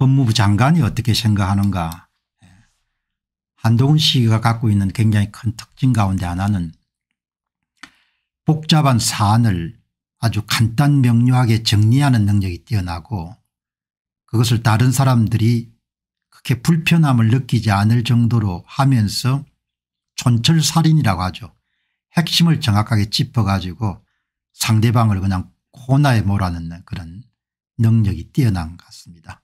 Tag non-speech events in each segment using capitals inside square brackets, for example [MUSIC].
법무부 장관이 어떻게 생각하는가 예. 한동훈 씨가 갖고 있는 굉장히 큰 특징 가운데 하나는 복잡한 사안을 아주 간단 명료하게 정리하는 능력이 뛰어나고 그것을 다른 사람들이 그렇게 불편함을 느끼지 않을 정도로 하면서 촌철살인이라고 하죠. 핵심을 정확하게 짚어가지고 상대방을 그냥 코너에 몰아넣는 그런 능력이 뛰어난 것 같습니다.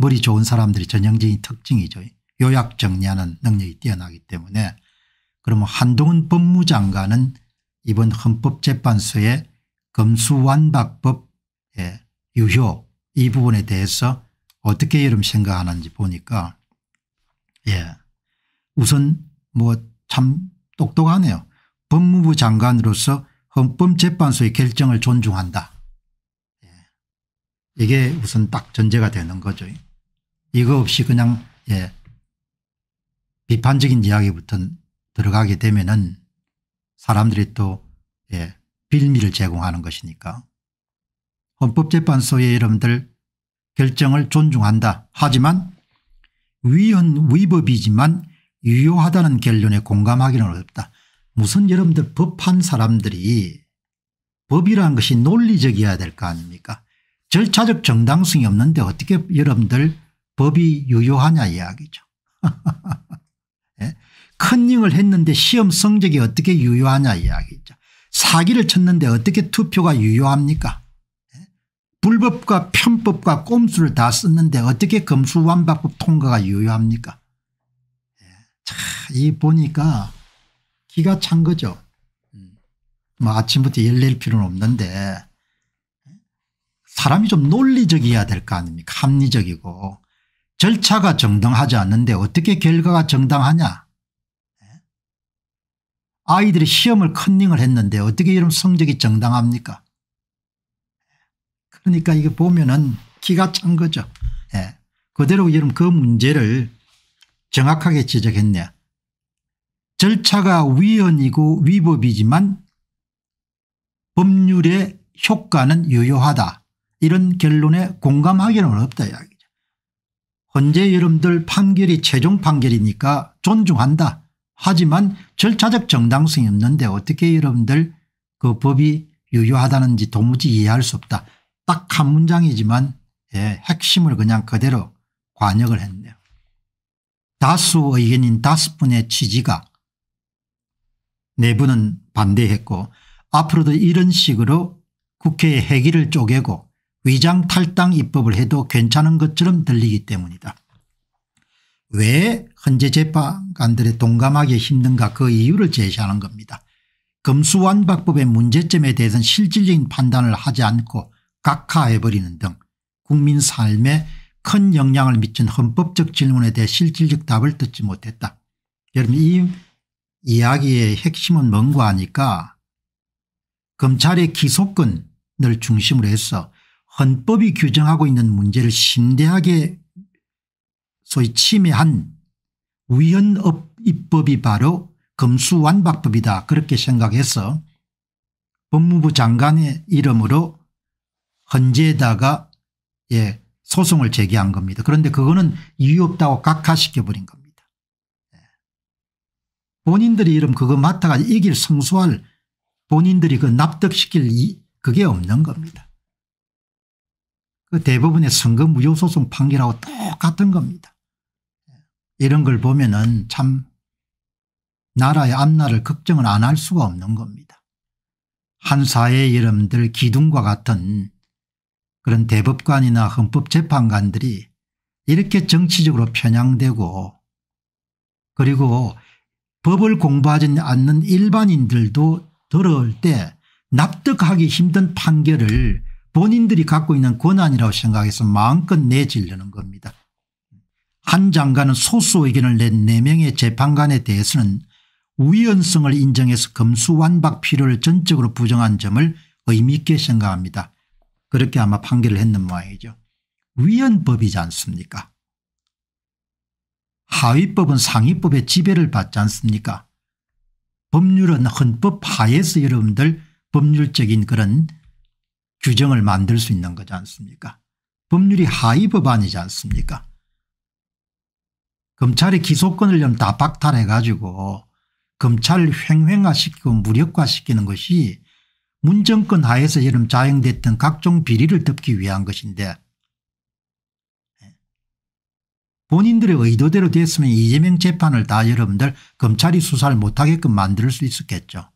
머리 좋은 사람들이 전형적인 특징이죠. 요약 정리하는 능력이 뛰어나기 때문에 그러면 한동훈 법무장관은 이번 헌법재판소의 검수완박법 예, 유효 이 부분에 대해서 어떻게 여러분 생각하는지 보니까 예 우선 뭐 참 똑똑하네요. 법무부 장관으로서 헌법재판소의 결정을 존중한다. 예. 이게 우선 딱 전제가 되는 거죠. 이거 없이 그냥 예, 비판적인 이야기부터 들어가게 되면은 사람들이 또 예, 빌미를 제공하는 것이니까 헌법재판소의 여러분들 결정을 존중한다 하지만 위헌 위법이지만 유효하다는 결론에 공감하기는 어렵다. 무슨 여러분들 법한 사람들이 법이라는 것이 논리적이어야 될 거 아닙니까 절차적 정당성이 없는데 어떻게 여러분들 법이 유효하냐 이야기죠. [LAUGHS] 예? 컨닝을 했는데 시험 성적이 어떻게 유효하냐 이야기죠. 사기를 쳤는데 어떻게 투표가 유효합니까? 예? 불법과 편법과 꼼수를 다 썼는데 어떻게 검수완박법 통과가 유효합니까? 예. 자, 이 보니까 기가 찬 거죠. 음. 뭐 아침부터 열낼 필요는 없는데 예? 사람이 좀 논리적이어야 될 거 아닙니까 합리적이고 절차가 정당하지 않는데 어떻게 결과가 정당하냐 예? 아이들이 시험을 컨닝을 했는데 어떻게 이런 성적이 정당합니까 그러니까 이게 보면은 기가 찬 거죠 예. 그대로 여러분 그 문제를 정확하게 지적했네요 절차가 위헌이고 위법이지만 법률의 효과는 유효하다 이런 결론에 공감하기는 어다 이야기 헌재 여러분들 판결이 최종 판결이니까 존중한다. 하지만 절차적 정당성이 없는데 어떻게 여러분들 그 법이 유효하다는지 도무지 이해할 수 없다. 딱 한 문장이지만 예, 핵심을 그냥 그대로 관역을 했네요. 다수 의견인 다섯 분의 취지가 내부는 네 반대했고 앞으로도 이런 식으로 국회의 해기를 쪼개고 위장 탈당 입법을 해도 괜찮은 것처럼 들리기 때문이다. 왜 헌재 재판관들의 동감하기 힘든가 그 이유를 제시하는 겁니다. 검수완박법의 문제점에 대해선 실질적인 판단을 하지 않고 각하해버리는 등 국민 삶에 큰 영향을 미친 헌법적 질문에 대해 실질적 답을 듣지 못했다. 여러분 이 이야기의 핵심은 뭔가 하니까 검찰의 기소권을 중심으로 해서 헌법이 규정하고 있는 문제를 심대하게 소위 침해한 위헌업 입법이 바로 검수완박법이다 그렇게 생각해서 법무부 장관의 이름으로 헌재에다가 예, 소송을 제기한 겁니다. 그런데 그거는 이유 없다고 각하시켜버린 겁니다. 예. 본인들의 이름 그거 맡아가 이길 성수할 본인들이 그 납득시킬 그게 없는 겁니다. 그 대부분의 선거 무효소송 판결하고 똑같은 겁니다. 이런 걸 보면 은참 나라의 앞날을 걱정을 안 할 수가 없는 겁니다. 한 사회의 여러분들 기둥과 같은 그런 대법관이나 헌법재판관들이 이렇게 정치적으로 편향되고 그리고 법을 공부하지 않는 일반인들도 들어올 때 납득하기 힘든 판결을 본인들이 갖고 있는 권한이라고 생각해서 마음껏 내지려는 겁니다. 한 장관은 소수 의견을 낸 4명의 재판관에 대해서는 우연성을 인정해서 검수완박 필요를 전적으로 부정한 점을 의미있게 생각합니다. 그렇게 아마 판결을 했는 모양이죠. 위헌법이지 않습니까 하위법은 상위법의 지배를 받지 않습니까 법률은 헌법 하에서 여러분들 법률적인 그런 규정을 만들 수 있는 거지 않습니까 법률이 하위 법안이지 않습니까 검찰의 기소권을 좀 다 박탈해 가지고 검찰을 횡행화시키고 무력화시키는 것이 문정권 하에서 여름 자행됐던 각종 비리를 덮기 위한 것인데 본인들의 의도대로 됐으면 이재명 재판을 다 여러분들 검찰이 수사를 못하게끔 만들 수 있었겠죠.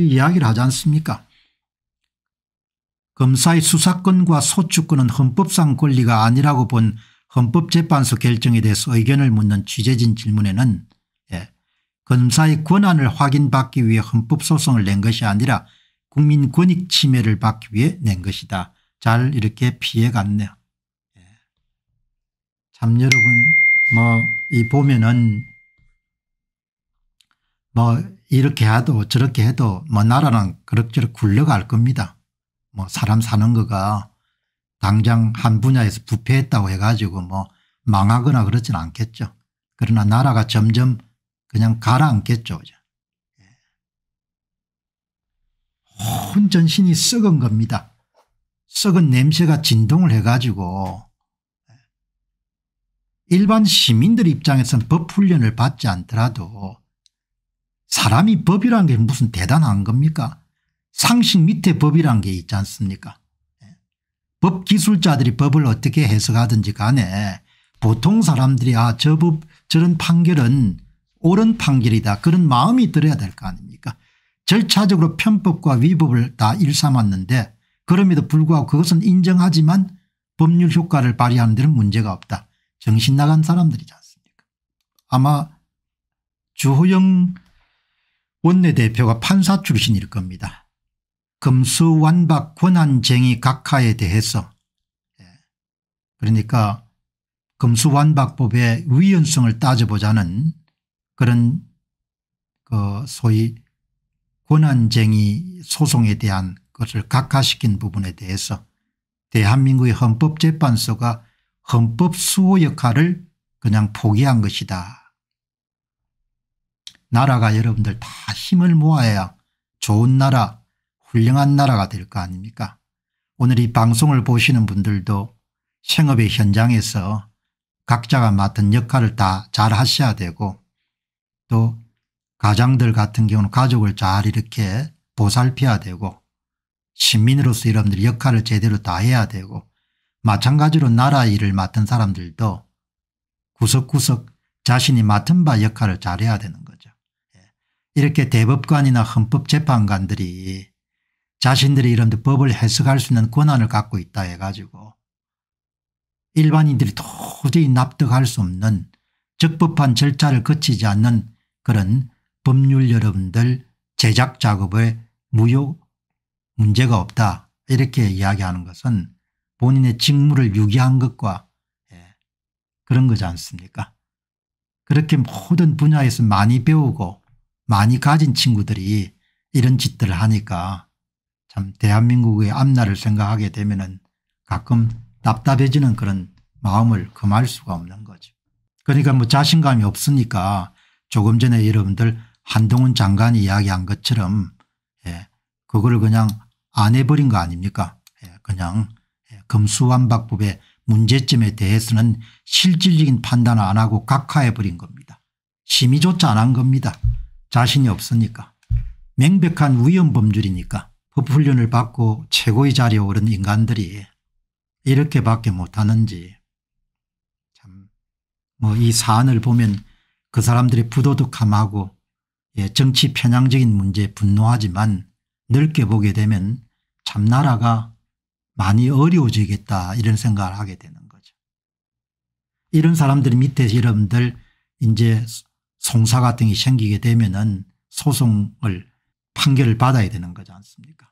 이야기를 이 하지 않습니까? 검사의 수사권과 소추권은 헌법상 권리가 아니라고 본 헌법재판소 결정에 대해서 의견을 묻는 취재진 질문에는 예, 검사의 권한을 확인받기 위해 헌법소송을 낸 것이 아니라 국민 권익 침해를 받기 위해 낸 것이다. 잘 이렇게 피해갔네요. 예. 참 여러분 뭐 이 보면은 뭐 이렇게 해도 저렇게 해도 뭐 나라는 그럭저럭 굴러갈 겁니다. 뭐 사람 사는 거가 당장 한 분야에서 부패했다고 해가지고 뭐 망하거나 그러진 않겠죠. 그러나 나라가 점점 그냥 가라앉겠죠. 예. 혼 전신이 썩은 겁니다. 썩은 냄새가 진동을 해가지고 예. 일반 시민들 입장에서는 법 훈련을 받지 않더라도 사람이 법이란 게 무슨 대단한 겁니까? 상식 밑에 법이란 게 있지 않습니까? 예. 법 기술자들이 법을 어떻게 해석하든지 간에 보통 사람들이 아 저 법 저런 판결은 옳은 판결이다 그런 마음이 들어야 될 거 아닙니까 절차적으로 편법과 위법을 다 일삼았는데 그럼에도 불구하고 그것은 인정하지만 법률 효과를 발휘하는 데는 문제가 없다. 정신 나간 사람들이지 않습니까 아마 주호영 원내대표가 판사 출신일 겁니다. 금수완박 권한쟁의 각하에 대해서 예. 그러니까 금수완박법의 위헌성을 따져보자는 그런 그 소위 권한쟁의 소송에 대한 것을 각하시킨 부분에 대해서 대한민국의 헌법재판소가 헌법수호 역할을 그냥 포기한 것이다 나라가 여러분들 다 힘을 모아야 좋은 나라 훌륭한 나라가 될 거 아닙니까 오늘 이 방송을 보시는 분들도 생업의 현장에서 각자가 맡은 역할을 다 잘 하셔야 되고 또 가장들 같은 경우는 가족을 잘 이렇게 보살펴야 되고 시민으로서 여러분들 역할을 제대로 다 해야 되고 마찬가지로 나라 일을 맡은 사람들도 구석구석 자신이 맡은 바 역할을 잘해야 되는 이렇게 대법관이나 헌법재판관들이 자신들의 이런 법을 해석할 수 있는 권한을 갖고 있다 해가지고 일반인들이 도저히 납득할 수 없는 적법한 절차를 거치지 않는 그런 법률 여러분들 제작 작업에 무효 문제가 없다 이렇게 이야기하는 것은 본인의 직무를 유기한 것과 예, 그런 거지 않습니까 그렇게 모든 분야에서 많이 배우고 많이 가진 친구들이 이런 짓들을 하니까 참 대한민국의 앞날을 생각하게 되면 은 가끔 답답해지는 그런 마음을 금할 수가 없는 거죠. 그러니까 뭐 자신감이 없으니까 조금 전에 여러분들 한동훈 장관이 이야기한 것처럼 예, 그걸 그냥 안 해버린 거 아닙니까 예, 그냥 예, 금수완박법의 문제점에 대해서는 실질적인 판단을 안 하고 각하해버린 겁니다. 심의조차 안 한 겁니다. 자신이 없으니까 명백한 위험 범죄이니까 법훈련을 받고 최고의 자리에 오른 인간들이 이렇게밖에 못하는지 참뭐이 사안을 보면 그 사람들의 부도덕함하고 예, 정치 편향적인 문제에 분노하지만 넓게 보게 되면 참 나라가 많이 어려워지겠다 이런 생각을 하게 되는 거죠. 이런 사람들이 밑에 여러분들 이제 송사 같은 게 생기게 되면은 소송을 판결을 받아야 되는 거지 않습니까